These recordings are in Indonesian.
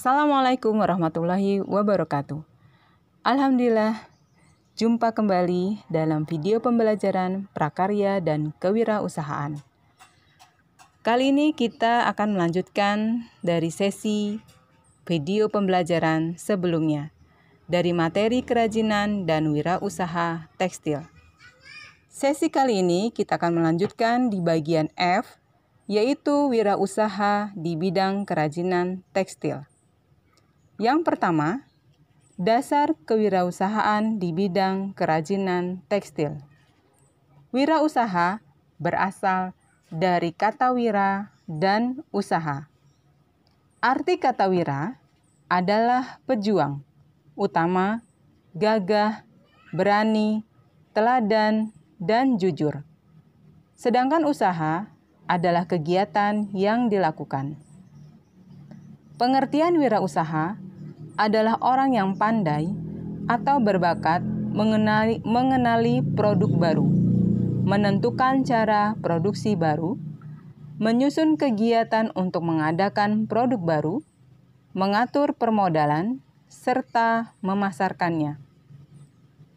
Assalamualaikum warahmatullahi wabarakatuh. Alhamdulillah, jumpa kembali dalam video pembelajaran prakarya dan kewirausahaan. Kali ini kita akan melanjutkan dari sesi video pembelajaran sebelumnya dari materi kerajinan dan wirausaha tekstil. Sesi kali ini kita akan melanjutkan di bagian F yaitu wirausaha di bidang kerajinan tekstil. Yang pertama, dasar kewirausahaan di bidang kerajinan tekstil. Wirausaha berasal dari kata wira dan usaha. Arti kata wira adalah pejuang, utama, gagah, berani, teladan, dan jujur. Sedangkan usaha adalah kegiatan yang dilakukan. Pengertian wirausaha adalah orang yang pandai atau berbakat mengenali, mengenali produk baru, menentukan cara produksi baru, menyusun kegiatan untuk mengadakan produk baru, mengatur permodalan, serta memasarkannya.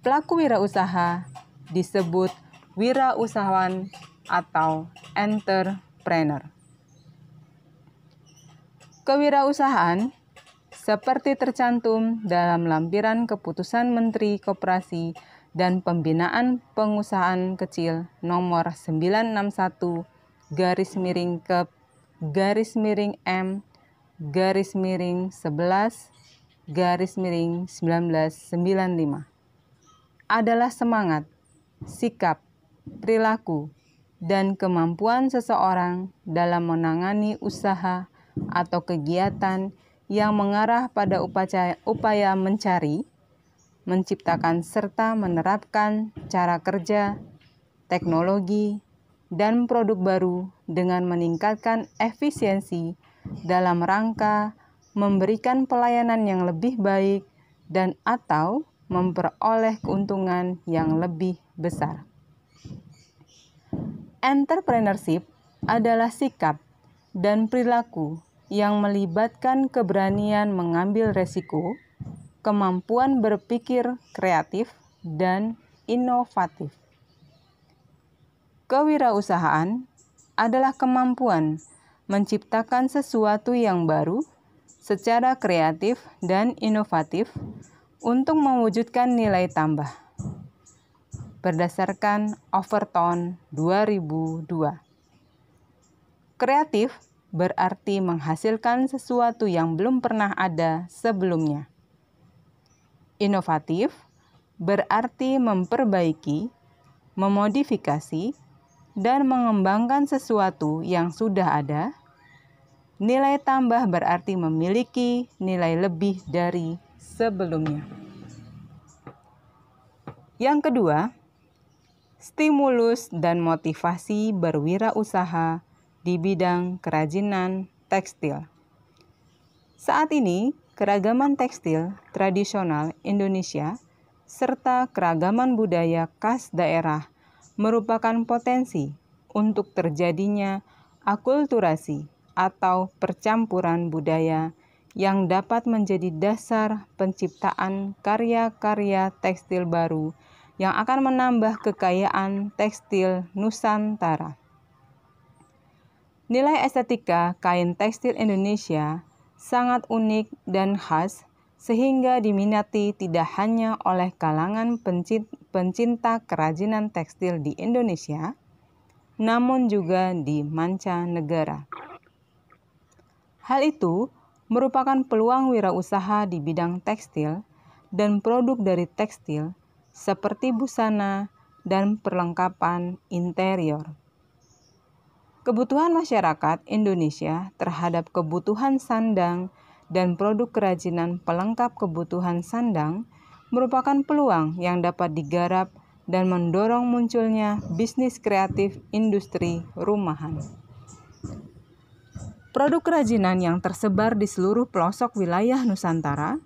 Pelaku wirausaha disebut wirausahawan atau entrepreneur. Kewirausahaan seperti tercantum dalam lampiran keputusan Menteri Koperasi dan Pembinaan Pengusahaan Kecil nomor 961 garis miring ke garis miring M garis miring 11 garis miring 1995 adalah semangat, sikap, perilaku, dan kemampuan seseorang dalam menangani usaha atau kegiatan yang mengarah pada upaya, mencari, menciptakan serta menerapkan cara kerja, teknologi, dan produk baru dengan meningkatkan efisiensi dalam rangka memberikan pelayanan yang lebih baik dan atau memperoleh keuntungan yang lebih besar. Entrepreneurship adalah sikap dan perilaku yang melibatkan keberanian mengambil resiko, kemampuan berpikir kreatif, dan inovatif. Kewirausahaan adalah kemampuan menciptakan sesuatu yang baru secara kreatif dan inovatif untuk mewujudkan nilai tambah. Berdasarkan Overton 2002. Kreatif berarti menghasilkan sesuatu yang belum pernah ada sebelumnya. Inovatif berarti memperbaiki, memodifikasi, dan mengembangkan sesuatu yang sudah ada. Nilai tambah berarti memiliki nilai lebih dari sebelumnya. Yang kedua, stimulus dan motivasi berwirausaha di bidang kerajinan tekstil. Saat ini, keragaman tekstil tradisional Indonesia serta keragaman budaya khas daerah merupakan potensi untuk terjadinya akulturasi atau percampuran budaya yang dapat menjadi dasar penciptaan karya-karya tekstil baru yang akan menambah kekayaan tekstil Nusantara. Nilai estetika kain tekstil Indonesia sangat unik dan khas sehingga diminati tidak hanya oleh kalangan pencinta kerajinan tekstil di Indonesia, namun juga di manca negara. Hal itu merupakan peluang wirausaha di bidang tekstil dan produk dari tekstil seperti busana dan perlengkapan interior. Kebutuhan masyarakat Indonesia terhadap kebutuhan sandang dan produk kerajinan pelengkap kebutuhan sandang merupakan peluang yang dapat digarap dan mendorong munculnya bisnis kreatif industri rumahan. Produk kerajinan yang tersebar di seluruh pelosok wilayah Nusantara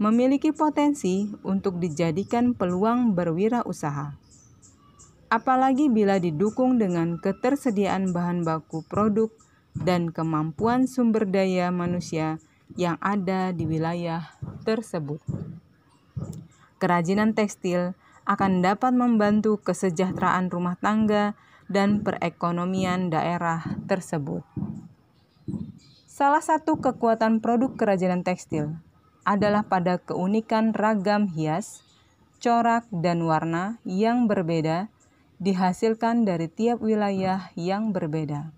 memiliki potensi untuk dijadikan peluang berwirausaha apalagi bila didukung dengan ketersediaan bahan baku produk dan kemampuan sumber daya manusia yang ada di wilayah tersebut. Kerajinan tekstil akan dapat membantu kesejahteraan rumah tangga dan perekonomian daerah tersebut. Salah satu kekuatan produk kerajinan tekstil adalah pada keunikan ragam hias, corak, dan warna yang berbeda dihasilkan dari tiap wilayah yang berbeda.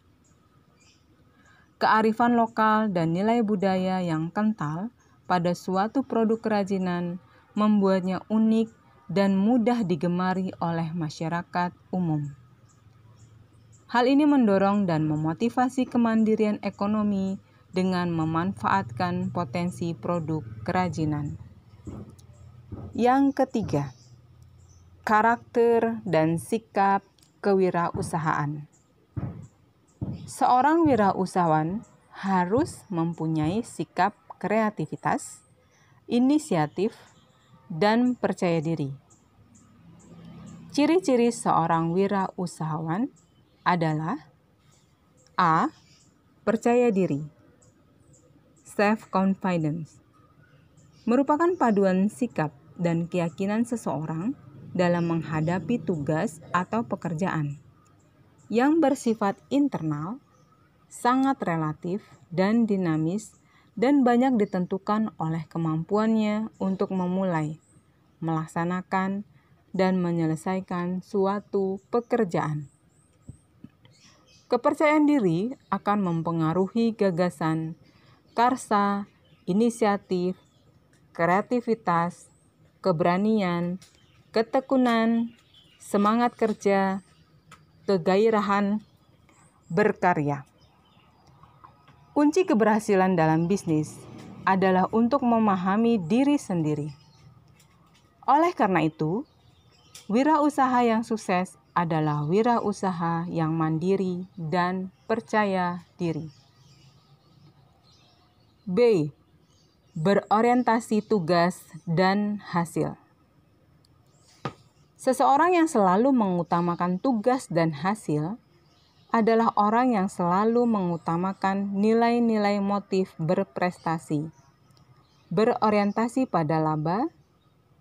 Kearifan lokal dan nilai budaya yang kental pada suatu produk kerajinan membuatnya unik dan mudah digemari oleh masyarakat umum. Hal ini mendorong dan memotivasi kemandirian ekonomi dengan memanfaatkan potensi produk kerajinan. Yang ketiga, karakter, dan sikap kewirausahaan. Seorang wirausahawan harus mempunyai sikap kreativitas, inisiatif, dan percaya diri. Ciri-ciri seorang wirausahawan adalah A. Percaya diri Self-confidence merupakan paduan sikap dan keyakinan seseorang dalam menghadapi tugas atau pekerjaan yang bersifat internal, sangat relatif dan dinamis, dan banyak ditentukan oleh kemampuannya untuk memulai, melaksanakan, dan menyelesaikan suatu pekerjaan. Kepercayaan diri akan mempengaruhi gagasan, karsa, inisiatif, kreativitas, keberanian, ketekunan, semangat kerja, kegairahan, berkarya. Kunci keberhasilan dalam bisnis adalah untuk memahami diri sendiri. Oleh karena itu, wirausaha yang sukses adalah wirausaha yang mandiri dan percaya diri. B. Berorientasi tugas dan hasil. Seseorang yang selalu mengutamakan tugas dan hasil adalah orang yang selalu mengutamakan nilai-nilai motif berprestasi, berorientasi pada laba,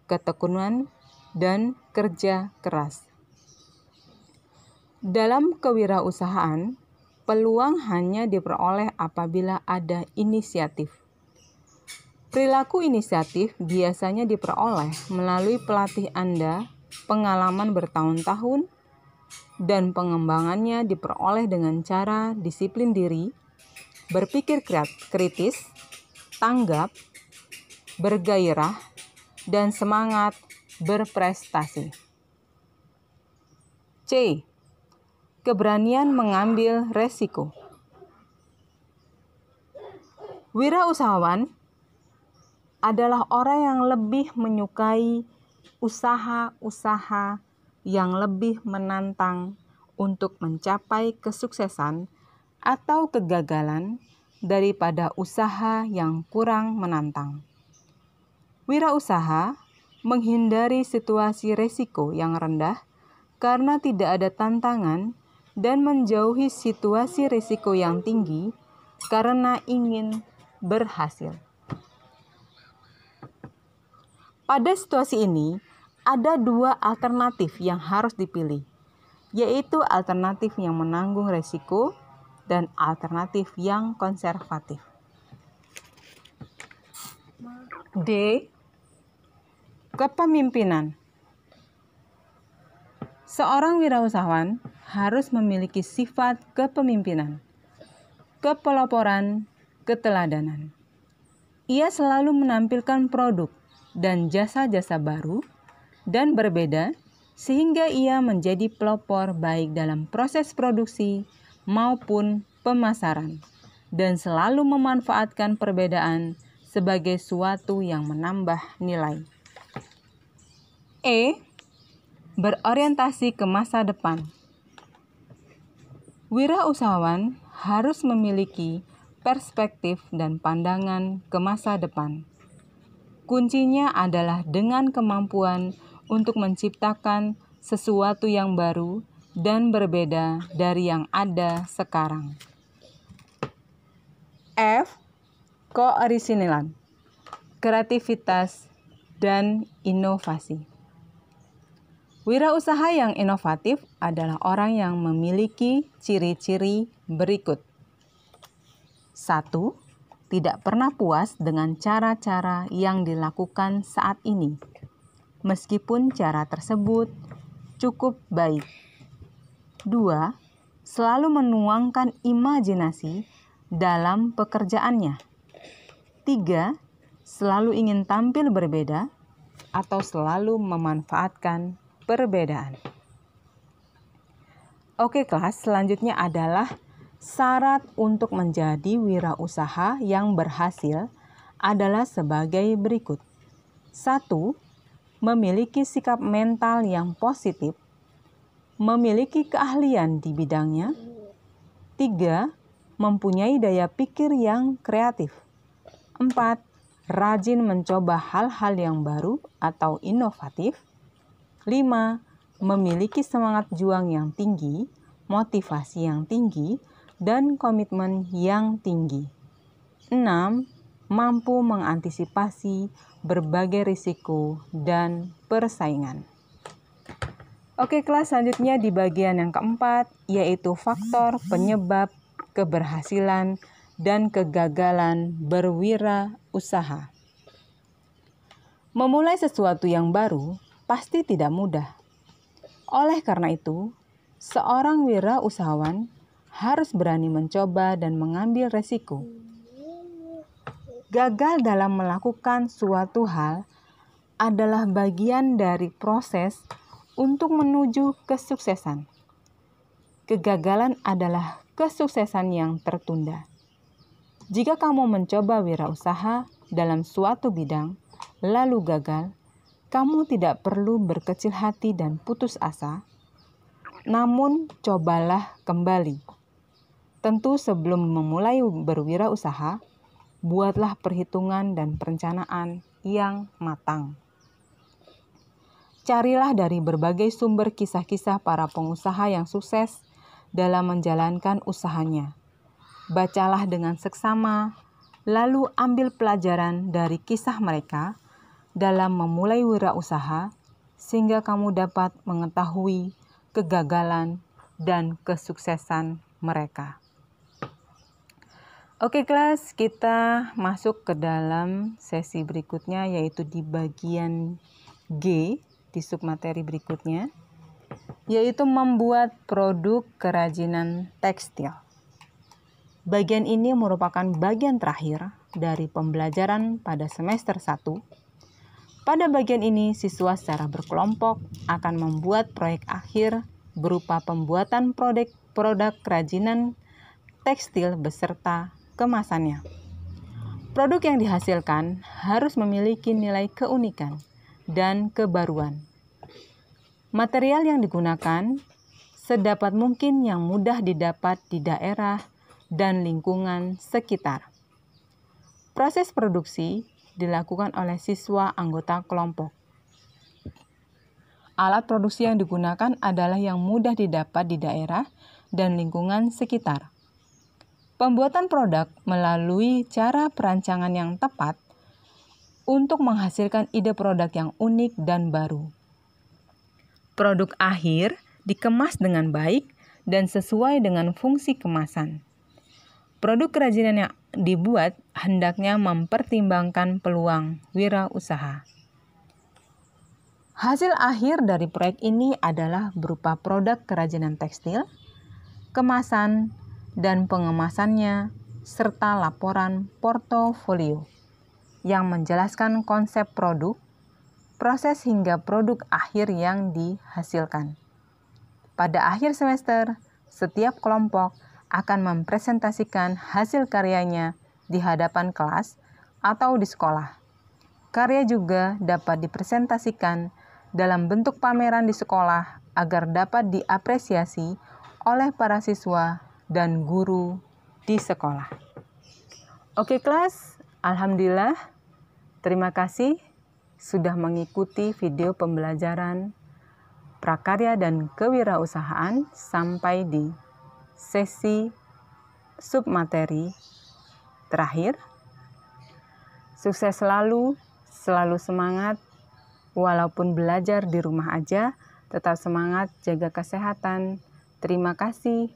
ketekunan, dan kerja keras. Dalam kewirausahaan, peluang hanya diperoleh apabila ada inisiatif. Perilaku inisiatif biasanya diperoleh melalui pelatih Anda pengalaman bertahun-tahun, dan pengembangannya diperoleh dengan cara disiplin diri, berpikir kritis, tanggap, bergairah, dan semangat berprestasi. C. Keberanian mengambil resiko. Wirausahawan adalah orang yang lebih menyukai usaha-usaha yang lebih menantang untuk mencapai kesuksesan atau kegagalan daripada usaha yang kurang menantang. Wirausaha menghindari situasi resiko yang rendah karena tidak ada tantangan dan menjauhi situasi resiko yang tinggi karena ingin berhasil. Pada situasi ini, ada dua alternatif yang harus dipilih, yaitu alternatif yang menanggung resiko dan alternatif yang konservatif. D. Kepemimpinan Seorang wirausahawan harus memiliki sifat kepemimpinan, kepeloporan, keteladanan. Ia selalu menampilkan produk dan jasa-jasa baru dan berbeda, sehingga ia menjadi pelopor baik dalam proses produksi maupun pemasaran, dan selalu memanfaatkan perbedaan sebagai suatu yang menambah nilai. E. Berorientasi ke masa depan. Wirausahawan harus memiliki perspektif dan pandangan ke masa depan. Kuncinya adalah dengan kemampuan untuk menciptakan sesuatu yang baru dan berbeda dari yang ada sekarang. F. Koorisinilan kreativitas, dan inovasi. Wirausaha yang inovatif adalah orang yang memiliki ciri-ciri berikut. 1. Tidak pernah puas dengan cara-cara yang dilakukan saat ini meskipun cara tersebut cukup baik. 2. Selalu menuangkan imajinasi dalam pekerjaannya. 3. Selalu ingin tampil berbeda atau selalu memanfaatkan perbedaan. Oke kelas, selanjutnya adalah syarat untuk menjadi wirausaha yang berhasil adalah sebagai berikut. Satu memiliki sikap mental yang positif, memiliki keahlian di bidangnya, tiga, mempunyai daya pikir yang kreatif, empat, rajin mencoba hal-hal yang baru atau inovatif, lima, memiliki semangat juang yang tinggi, motivasi yang tinggi, dan komitmen yang tinggi. 6. Mampu mengantisipasi berbagai risiko, dan persaingan. Oke, kelas selanjutnya di bagian yang keempat, yaitu faktor penyebab keberhasilan dan kegagalan berwirausaha. Memulai sesuatu yang baru pasti tidak mudah. Oleh karena itu, seorang wirausahawan harus berani mencoba dan mengambil resiko Gagal dalam melakukan suatu hal adalah bagian dari proses untuk menuju kesuksesan. Kegagalan adalah kesuksesan yang tertunda. Jika kamu mencoba wirausaha dalam suatu bidang, lalu gagal, kamu tidak perlu berkecil hati dan putus asa, namun cobalah kembali. Tentu sebelum memulai berwirausaha, buatlah perhitungan dan perencanaan yang matang. Carilah dari berbagai sumber kisah-kisah para pengusaha yang sukses dalam menjalankan usahanya. Bacalah dengan seksama, lalu ambil pelajaran dari kisah mereka dalam memulai wirausaha sehingga kamu dapat mengetahui kegagalan dan kesuksesan mereka. Oke kelas, kita masuk ke dalam sesi berikutnya yaitu di bagian G di submateri berikutnya yaitu membuat produk kerajinan tekstil. Bagian ini merupakan bagian terakhir dari pembelajaran pada semester 1. Pada bagian ini, siswa secara berkelompok akan membuat proyek akhir berupa pembuatan produk, produk kerajinan tekstil beserta kemasannya. Produk yang dihasilkan harus memiliki nilai keunikan dan kebaruan. Material yang digunakan sedapat mungkin yang mudah didapat di daerah dan lingkungan sekitar. Proses produksi dilakukan oleh siswa anggota kelompok. Alat produksi yang digunakan adalah yang mudah didapat di daerah dan lingkungan sekitar. Pembuatan produk melalui cara perancangan yang tepat untuk menghasilkan ide produk yang unik dan baru. Produk akhir dikemas dengan baik dan sesuai dengan fungsi kemasan. Produk kerajinan yang dibuat hendaknya mempertimbangkan peluang wirausaha. Hasil akhir dari proyek ini adalah berupa produk kerajinan tekstil, kemasan, dan pengemasannya, serta laporan portofolio yang menjelaskan konsep produk, proses hingga produk akhir yang dihasilkan. Pada akhir semester, setiap kelompok akan mempresentasikan hasil karyanya di hadapan kelas atau di sekolah. Karya juga dapat dipresentasikan dalam bentuk pameran di sekolah agar dapat diapresiasi oleh para siswa dan guru di sekolah. Oke kelas, Alhamdulillah. Terima kasih sudah mengikuti video pembelajaran prakarya dan kewirausahaan sampai di sesi submateri terakhir. Sukses selalu, selalu semangat, walaupun belajar di rumah aja, tetap semangat, jaga kesehatan. Terima kasih.